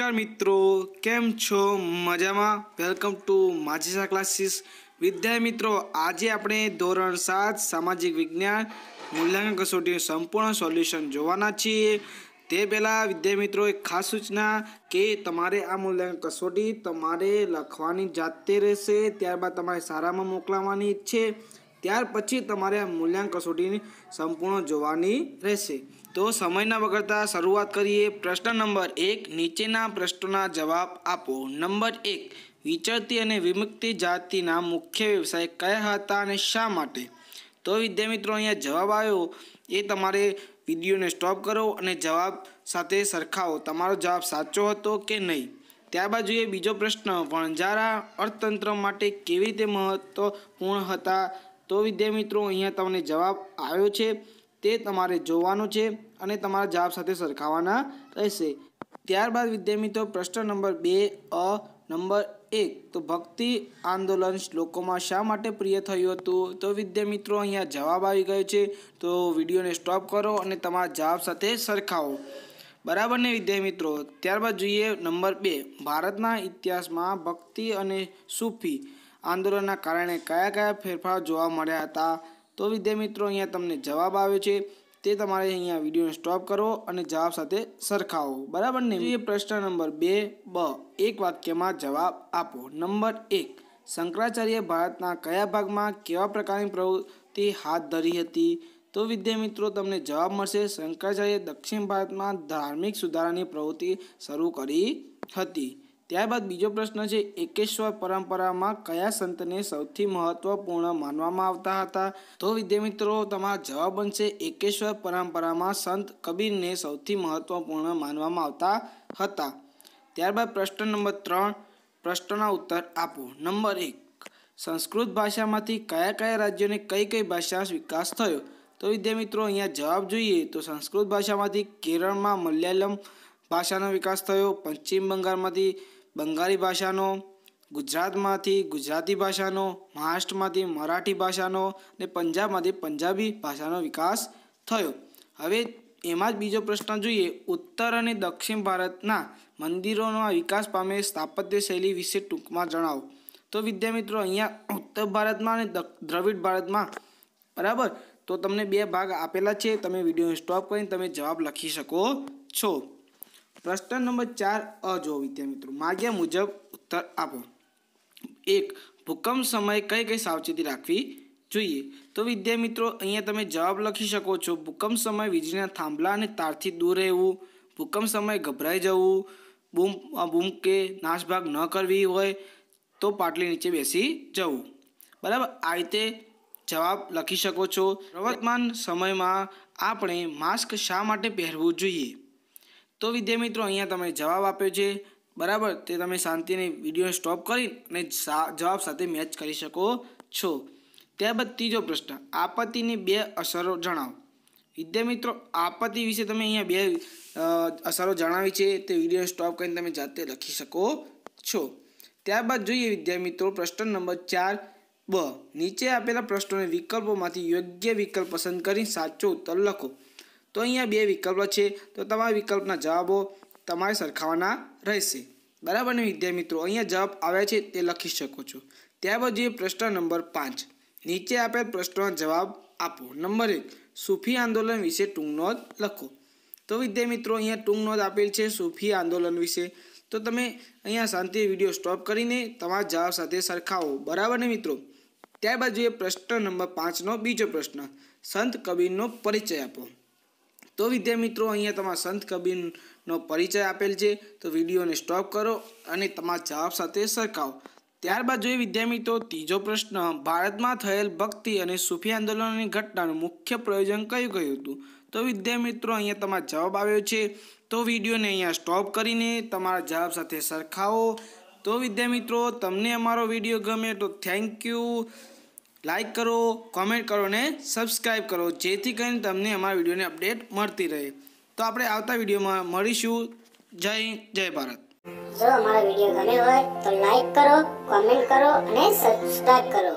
નમસ્કાર મિત્રો કેમ છો મજામાં વેલકમ ટુ માજીસા ક્લાસીસ વિદ્યાર્થી મિત્રો આજે આપણે ધોરણ સાત સામાજિક વિજ્ઞાન મૂલ્યાંકન કસોટીનું સંપૂર્ણ સોલ્યુશન જોવાના છીએ તે પહેલાં વિદ્યાર્થી મિત્રો એક ખાસ સૂચના કે તમારે આ મૂલ્યાંકન કસોટી તમારે લખવાની જાતે રહેશે ત્યારબાદ તમારે સારામાં મોકલાવવાની છે ત્યાર પછી તમારે આ મૂલ્યાંકન કસોટીની સંપૂર્ણ જોવાની રહેશે તો સમયના વગરતા શરૂઆત કરીએ પ્રશ્ન નંબર એક નીચેના પ્રશ્નોના જવાબ આપો નંબર એક વિચરતી અને વિમુક્તિ જાતિના મુખ્ય વ્યવસાય કયા હતા અને શા માટે તો વિદ્યા મિત્રો અહીંયા જવાબ આવ્યો એ તમારે વિડીયોને સ્ટોપ કરો અને જવાબ સાથે સરખાવો તમારો જવાબ સાચો હતો કે નહીં ત્યારબાદ જોઈએ બીજો પ્રશ્ન વણઝારા અર્થતંત્ર માટે કેવી રીતે મહત્વપૂર્ણ હતા તો વિદ્યા મિત્રો અહીંયા તમને જવાબ આવ્યો છે તે તમારે જોવાનું છે અને તમારા જવાબ સાથે સરખાવાના રહેશે ત્યારબાદ વિદ્યાર્થી મિત્રો પ્રશ્ન નંબર બે અ નંબર એક તો ભક્તિ આંદોલન લોકોમાં શા માટે પ્રિય થયું હતું તો વિદ્યાર્થી મિત્રો અહીંયા જવાબ આવી ગયો છે તો વિડીયોને સ્ટોપ કરો અને તમારા જવાબ સાથે સરખાવો બરાબર ને વિદ્યાર્થી મિત્રો ત્યારબાદ જોઈએ નંબર બે ભારતના ઇતિહાસમાં ભક્તિ અને સૂફી આંદોલનના કારણે કયા કયા ફેરફાર જોવા મળ્યા હતા તો વિદ્યા મિત્રો અહીંયા તમને જવાબ આવે છે તે તમારે અહીંયા વિડીયોને સ્ટોપ કરો અને જવાબ સાથે સરખાવો બરાબર ને એ પ્રશ્ન નંબર બે બ એક વાક્યમાં જવાબ આપો નંબર એક શંકરાચાર્ય ભારતના કયા ભાગમાં કેવા પ્રકારની પ્રવૃત્તિ હાથ ધરી હતી તો વિદ્યાર્થી મિત્રો તમને જવાબ મળશે શંકરાચાર્ય દક્ષિણ ભારતમાં ધાર્મિક સુધારાની પ્રવૃત્તિ શરૂ કરી હતી ત્યારબાદ બીજો પ્રશ્ન છે એકેશ્વર પરંપરામાં કયા સંતને સૌથી મહત્વપૂર્ણ માનવામાં આવતા હતા તો વિદ્યા મિત્રો તમારા જવાબ બનશે એકેશ્વર પરંપરામાં સંત કબીરને સૌથી મહત્વપૂર્ણ માનવામાં આવતા હતા ત્યારબાદ પ્રશ્ન નંબર ત્રણ પ્રશ્નના ઉત્તર આપો નંબર એક સંસ્કૃત ભાષામાંથી કયા કયા રાજ્યોને કઈ કઈ ભાષાનો વિકાસ થયો તો વિદ્યા મિત્રો અહીંયા જવાબ જોઈએ તો સંસ્કૃત ભાષામાંથી કેરળમાં મલયાલમ ભાષાનો વિકાસ થયો પશ્ચિમ બંગાળમાંથી બંગાળી ભાષાનો ગુજરાતમાંથી ગુજરાતી ભાષાનો મહારાષ્ટ્રમાંથી મરાઠી ભાષાનો અને પંજાબમાંથી પંજાબી ભાષાનો વિકાસ થયો હવે એમાં જ બીજો પ્રશ્ન જોઈએ ઉત્તર અને દક્ષિણ ભારતના મંદિરોના વિકાસ પામે સ્થાપત્ય શૈલી વિશે ટૂંકમાં જણાવો તો વિદ્યા મિત્રો અહીંયા ઉત્તર ભારતમાં અને દ્રવિડ ભારતમાં બરાબર તો તમને બે ભાગ આપેલા છે તમે વિડીયો સ્ટોપ કરીને તમે જવાબ લખી શકો છો પ્રશ્ન નંબર ચાર અ જો વિદ્યા મિત્રો માગ્યા મુજબ ઉત્તર આપો એક ભૂકંપ સમયે કઈ કઈ સાવચેતી રાખવી જોઈએ તો વિદ્યા મિત્રો અહીંયા તમે જવાબ લખી શકો છો ભૂકંપ સમયે વીજળીના થાંભલા અને તારથી દૂર રહેવું ભૂકંપ સમયે ગભરાઈ જવું બૂમ બૂમ કે નાશભાગ ન કરવી હોય તો પાટલી નીચે બેસી જવું બરાબર આ રીતે જવાબ લખી શકો છો પ્રવર્તમાન સમયમાં આપણે માસ્ક શા માટે પહેરવું જોઈએ તો વિદ્યાર્થી મિત્રો અહીંયા તમે જવાબ આપ્યો છે બરાબર તે તમે શાંતિને વિડીયો સ્ટોપ કરી અને જવાબ સાથે મેચ કરી શકો છો ત્યારબાદ ત્રીજો પ્રશ્ન આપત્તિની બે અસરો જણાવો વિદ્યાર્થી મિત્રો આપત્તિ વિશે તમે અહીંયા બે અસરો જણાવી છે તે વિડીયો સ્ટોપ કરીને તમે જાતે લખી શકો છો ત્યારબાદ જોઈએ વિદ્યાર્થી મિત્રો પ્રશ્ન નંબર ચાર બ નીચે આપેલા પ્રશ્નોને વિકલ્પોમાંથી યોગ્ય વિકલ્પ પસંદ કરી સાચો ઉત્તર લખો તો અહીંયા બે વિકલ્પો છે તો તમારા વિકલ્પના જવાબો તમારે સરખાવાના રહેશે બરાબર ને વિદ્યાર્થી મિત્રો અહીંયા જવાબ આવ્યા છે તે લખી શકો છો ત્યારબાદ જે પ્રશ્ન નંબર પાંચ નીચે આપેલ પ્રશ્નનો જવાબ આપો નંબર એક સૂફી આંદોલન વિશે ટૂંક નોંધ લખો તો વિદ્યાર્થી મિત્રો અહીંયા ટૂંક નોંધ આપેલ છે સૂફી આંદોલન વિશે તો તમે અહીંયા શાંતિ વિડીયો સ્ટોપ કરીને તમારા જવાબ સાથે સરખાવો બરાબર ને મિત્રો ત્યારબાદ બાજુએ પ્રશ્ન નંબર પાંચનો બીજો પ્રશ્ન સંત કબીરનો પરિચય આપો તો વિદ્યા મિત્રો અહીંયા તમારા સંત કબીરનો પરિચય આપેલ છે તો વિડીયોને સ્ટોપ કરો અને તમારા જવાબ સાથે સરખાવો ત્યારબાદ જોઈએ વિદ્યા મિત્રો ત્રીજો પ્રશ્ન ભારતમાં થયેલ ભક્તિ અને સૂફી આંદોલનની ઘટનાનું મુખ્ય પ્રયોજન કયું કયું હતું તો વિદ્યા મિત્રો અહીંયા તમારો જવાબ આવ્યો છે તો વિડીયોને અહીંયા સ્ટોપ કરીને તમારા જવાબ સાથે સરખાવો તો વિદ્યા મિત્રો તમને અમારો વિડીયો ગમે તો થેન્ક યુ લાઇક કરો કોમેન્ટ કરો અને સબસ્ક્રાઈબ કરો જેથી કરીને તમને અમારા વિડીયોની અપડેટ મળતી રહે તો આપણે આવતા વિડીયોમાં મળીશું જય જય ભારત જો અમારો વિડીયો ગમ્યો હોય તો લાઇક કરો કોમેન્ટ કરો અને સબસ્ક્રાઈબ કરો